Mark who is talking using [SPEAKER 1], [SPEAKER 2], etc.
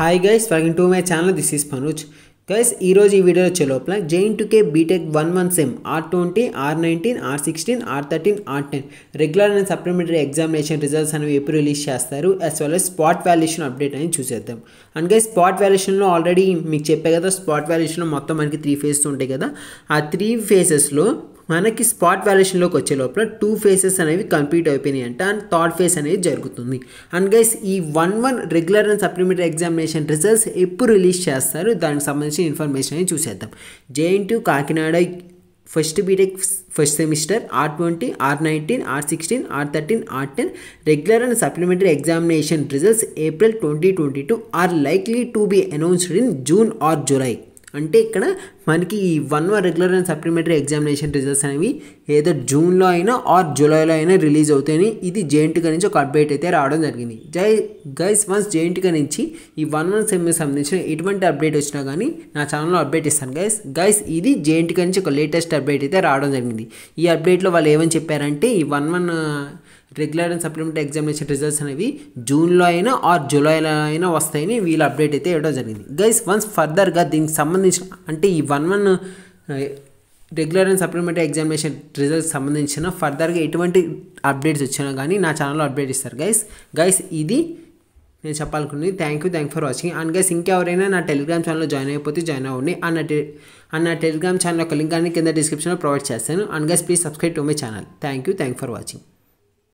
[SPEAKER 1] hi guys welcome to my channel this is Manoj guys ఈరోజు ఈ video వచ్చే లోపల JNTUK BTech one one sem R twenty R nineteen R sixteen R thirteen R ten regular and supplementary examination results అనేవి ఎప్పుడు release చేస్తారు as well as spot valuation update అని చూసేద్దాం and guys spot వాల్యుయేషన్లో already మీకు చెప్పే కదా spot వాల్యుయేషన్లో మొత్తం మనకి త్రీ ఫేజెస్ ఉంటాయి కదా ఆ త్రీ ఫేజెస్లో మనకి స్పాట్ వాల్యుయేషన్లోకి వచ్చే లోపల టూ ఫేసెస్ అనేవి కంప్లీట్ అయిపోయినాయి అంట అండ్ థర్డ్ ఫేస్ అనేది జరుగుతుంది అండ్ గైస్ ఈ one one regular and supplementary examination results ఎప్పుడు రిలీజ్ చేస్తారు దానికి సంబంధించిన ఇన్ఫర్మేషన్ అనేది చూసేద్దాం JNT Kakinada first BTech first semester R twenty R nineteen R sixteen R thirteen R ten regular and supplementary examination results April twenty twenty two are likely to be announced in June or July అంటే ఇక్కడ మనకి ఈ one one regular and supplementary examination results అనేవి ఏదో జూన్లో అయినా are జూలైలో అయినా రిలీజ్ అవుతాయని ఇది జేఎన్టీగా నుంచి ఒక అప్డేట్ అయితే రావడం జరిగింది జై గైస్ వన్స్ జేఎన్టీగా నుంచి ఈ వన్ వన్ సెమ్కి సంబంధించిన ఎటువంటి అప్డేట్ వచ్చినా కానీ నా ఛానల్లో అప్డేట్ ఇస్తాను గైస్ గైస్ ఇది జేఎన్టీగా నుంచి ఒక లేటెస్ట్ అప్డేట్ అయితే రావడం జరిగింది ఈ అప్డేట్లో వాళ్ళు ఏమని చెప్పారంటే ఈ one one regular and supplementary examination results అనేవి జూన్లో అయినా ఆర్ జూలైలో అయినా వస్తాయని వీళ్ళు అప్డేట్ అయితే ఇవ్వడం జరిగింది గైస్ వన్స్ ఫర్దర్గా దీనికి సంబంధించిన అంటే ఈ one one regular and supplementary examination results సంబంధించిన ఫర్దర్గా ఎటువంటి అప్డేట్స్ వచ్చినా కానీ నా ఛానల్లో అప్డేట్ ఇస్తారు గైస్ గైస్ ఇది నేను చెప్పాలనుకున్నది thank you thank for watching and guys ఇంకెవరైనా నా టెలిగ్రామ్ ఛానల్లో జాయిన్ అయిపోతే జాయిన్ అవ్వండి అన్న అన్న టెలిగ్రామ్ ఛానల్ యొక్క లింక్ అన్ని కింద డిస్క్రిప్షన్లో ప్రొవైడ్ చేస్తాను and guys please subscribe to my channel thank you thank for watching